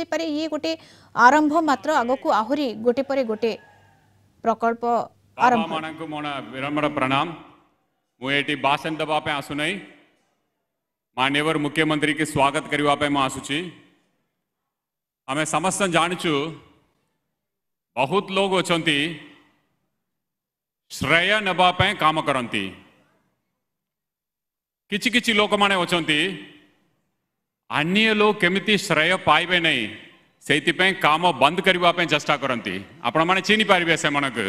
જે પરે યે ગોટી આરંભ માત્ર આગોકુ આહરી ગોટી પરે ગોટી प्रकल्प આરંભ માણા કો મોણા વરમર પ્રણામ મુએટી બાસંતબાપે આસુ નઈ માન્યવર મુખ્યમંત્રી કે સ્વાગત કરીઓ આપએ માસું ચી અમે સમસ્ત જાણ છું બહુત લોગો છંતી શ્રેયન બાપે કામ કરંતી કિચી કિચી લોક માણે છંતી અન્ય લોકો કેમિતિ શ્રેય પાઇબે નહીં ସେଇଥିପାଇଁ କାମ ବନ୍ଦ କରିବା ପାଇଁ ଚେଷ୍ଟା କରନ୍ତି ଆପଣମାନେ ଚିହ୍ନିପାରିବେ ସେମାନଙ୍କୁ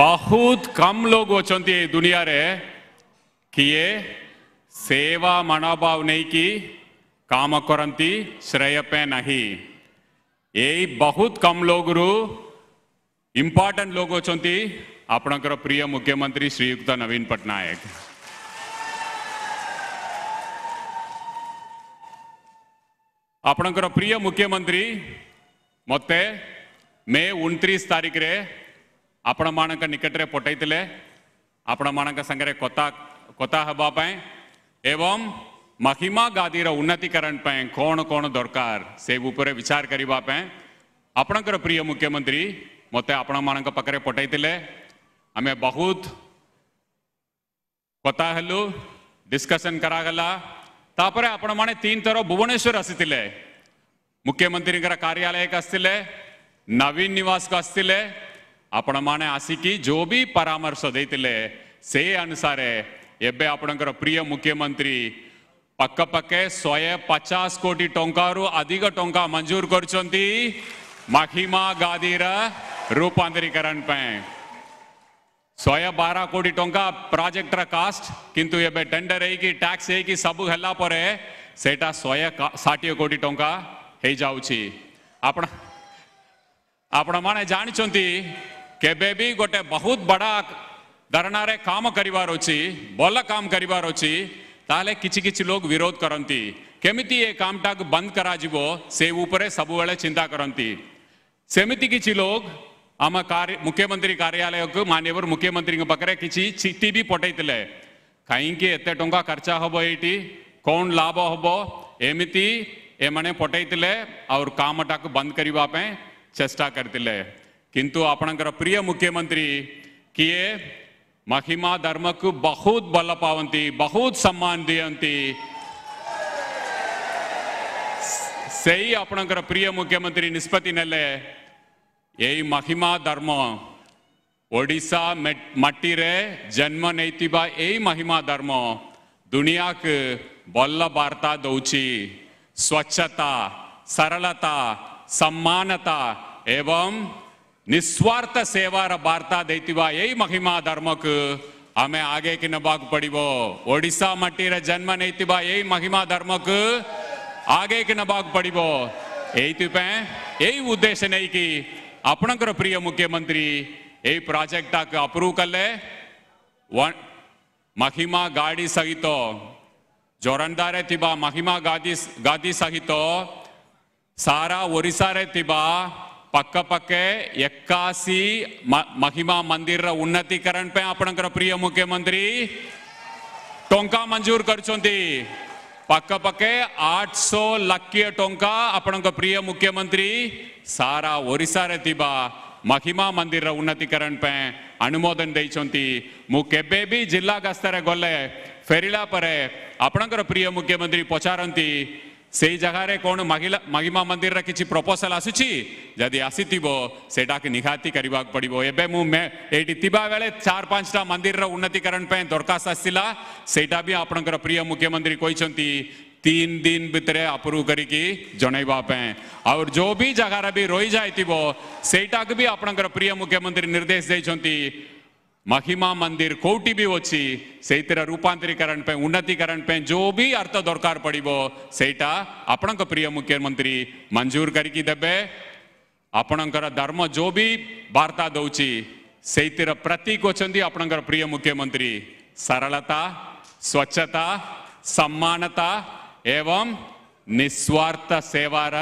ବହୁତ କମ୍ ଲୋକ ଅଛନ୍ତି ଏ ଦୁନିଆରେ କିଏ ସେବା ମନୋଭାବ ନେଇକି କାମ କରନ୍ତି ଶ୍ରେୟ ପାଇଁ ନାହିଁ ଏଇ ବହୁତ କମ୍ ଲୋକରୁ ଇମ୍ପୋର୍ଟାଣ୍ଟ ଲୋକ ଅଛନ୍ତି ଆପଣଙ୍କର ପ୍ରିୟ ମୁଖ୍ୟମନ୍ତ୍ରୀ ଶ୍ରୀଯୁକ୍ତ ନବୀନ ପଟ୍ଟନାୟକ ଆପଣଙ୍କର ପ୍ରିୟ ମୁଖ୍ୟମନ୍ତ୍ରୀ ମୋତେ ମେ ଉଣତିରିଶ ତାରିଖରେ ଆପଣମାନଙ୍କ ନିକଟରେ ପଠାଇଥିଲେ ଆପଣମାନଙ୍କ ସାଙ୍ଗରେ କଥା କଥା ହେବା ପାଇଁ ଏବଂ ମହିମା ଗାଦିର ଉନ୍ନତିକରଣ ପାଇଁ କ'ଣ କ'ଣ ଦରକାର ସେ ଉପରେ ବିଚାର କରିବା ପାଇଁ ଆପଣଙ୍କର ପ୍ରିୟ ମୁଖ୍ୟମନ୍ତ୍ରୀ ମୋତେ ଆପଣମାନଙ୍କ ପାଖରେ ପଠାଇଥିଲେ ଆମେ ବହୁତ କଥା ହେଲୁ ଡିସ୍କସନ୍ କରାଗଲା तापरे आपण माने तीन थर भुवनेश्वर आसी मुख्यमंत्री कार्यालय आसते नवीन नवास आसते आपण मैंने आसिकी जो भी परामर्श देते से अनुसार एबे आपणकर प्रिय मुख्यमंत्री पक्कपक्के शहे पचास कोटी टू अधिक टा मंजूर कर माखिमा रूपांतरीकरण पे सोया बारह कोटी टंका प्राजेक्ट कास्ट किंतु ये टेंडर है कि टैक्स है कि सब हल्ला पर है सेटा सोया षाठी कोटी टोंका है टंका हो जाऊँगी आपण आपण मैंने जानते केबे भी गोटे बहुत बड़ा रे काम करीबार होची बोला काम करीबार होची ताले किछि किछि लोग विरोध करती केमिति ये काम कामटा बंद करा जीवो से ऊपर वाले चिंता करती सेमिति किछि लोग आम कार्य मुख्यमंत्री कार्यालय को मान्यवर मुख्यमंत्री पाखे किसी चिट्ठी भी पठे कहीं टा खर्चा हम ये कौन लाभ हम एमती एम पठे और काम को बंद करने चेष्टा करते किंतु आपणकर प्रिय मुख्यमंत्री किए महिमा धर्म को बहुत बल पावती बहुत सम्मान दियंती से आपणकर प्रिय मुख्यमंत्री निष्पत्ति ने ଏଇ ମହିମା ଧର୍ମ ଓଡ଼ିଶା ମାଟିରେ ଜନ୍ମ ନେଇଥିବା ଏଇ ମହିମା ଧର୍ମ ଦୁନିଆକୁ ଭଲ ବାର୍ତ୍ତା ଦେଉଛି ସ୍ୱଚ୍ଛତା ସରଳତା ସମ୍ମାନତା ଏବଂ ନିଃସ୍ୱାର୍ଥ ସେବାର ବାର୍ତ୍ତା ଦେଇଥିବା ଏଇ ମହିମା ଧର୍ମକୁ ଆମେ ଆଗେଇକି ନେବାକୁ ପଡ଼ିବ ଓଡ଼ିଶା ମାଟିରେ ଜନ୍ମ ନେଇଥିବା ଏଇ ମହିମା ଧର୍ମକୁ ଆଗେଇକି ନେବାକୁ ପଡ଼ିବ ଏଇଥିପାଇଁ ଏଇ ଉଦ୍ଦେଶ୍ୟ ନେଇକି आपण प्रिय मुख्यमंत्री ए प्रोजेक्ट अप्रूव कले महिमा गाड़ी सहित जोरंदा थिबा महिमा गादी गादी सहित सारा ओरीसारे थिबा पक पके एक्काशी महिमा मंदिर उन्नतीकरण पे आपण प्रिय मुख्यमंत्री टोंका मंजूर कर पक्के आठ सौ लक्ष टंका आपण प्रिय मुख्यमंत्री सारा ओडिशा रे महिमा मंदिर उन्नतीकरण पे अनुमोदन देइछंती भी जिला गस्तरे गले फेरला परे आपणकर प्रिय मुख्यमंत्री पचारती से जगार कौन महिमा मंदिर कि प्रपोसल आसुची जदि आसीब से निहाती कर पड़ो एबे चार पांचटा मंदिर उन्नतीकरण पर दरखास्त आसला भी आपंकर प्रिय मुख्यमंत्री कही तीन दिन भितर अप्रूव करी जनवाप और जो भी जगार भी रही जाइ से भी आपंकर प्रिय मुख्यमंत्री निर्देश देखते महिमा मंदिर कौटि भी वी से रूपांतरीकरण पे उन्नतीकरण पे जो भी अर्थ दरकार पड़ो सेटा आपण प्रिय मुख्यमंत्री मंजूर करके देवे आपणकर धर्म जो भी वार्ता दौर से प्रतीक अच्छा प्रिय मुख्यमंत्री सरलता स्वच्छता सम्मानता एवं निस्वार्थ सेवार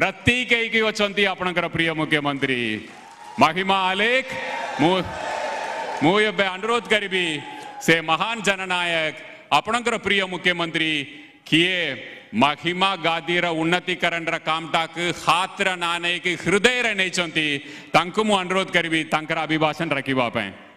प्रतीक आपण प्रिय मुख्यमंत्री महिमा आलेख मुझे अनुरोध करी से महान जननायक नायक प्रिय मुख्यमंत्री किए महिमा गादी उन्नतीकरण कामटा हाथ नानक हृदय नहीं अनुरोध करी तंकर अभिभाषण रखी